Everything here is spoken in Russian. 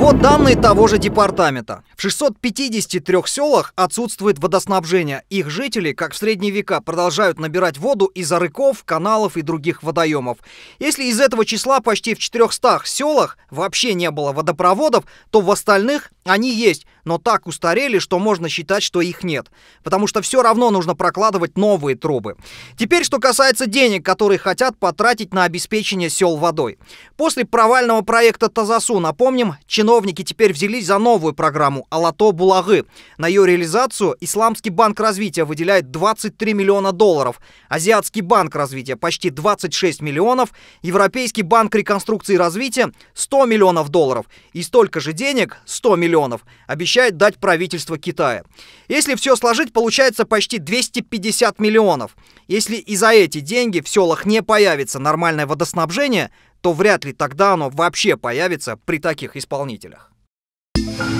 Вот данные того же департамента. В 653 селах отсутствует водоснабжение. Их жители, как в средние века, продолжают набирать воду из арыков, каналов и других водоемов. Если из этого числа почти в 400 селах вообще не было водопроводов, то в остальных они есть, но так устарели, что можно считать, что их нет. Потому что все равно нужно прокладывать новые трубы. Теперь, что касается денег, которые хотят потратить на обеспечение сел водой. После провального проекта Тазасу, напомним, чиновники теперь взялись за новую программу «Алато Булагы». На ее реализацию Исламский банк развития выделяет 23 миллиона долларов, Азиатский банк развития почти 26 миллионов, Европейский банк реконструкции и развития 100 миллионов долларов и столько же денег, 100 миллионов миллионов, обещает дать правительство Китая. Если все сложить, получается почти 250 миллионов. Если и за эти деньги в селах не появится нормальное водоснабжение, то вряд ли тогда оно вообще появится при таких исполнителях. Thank you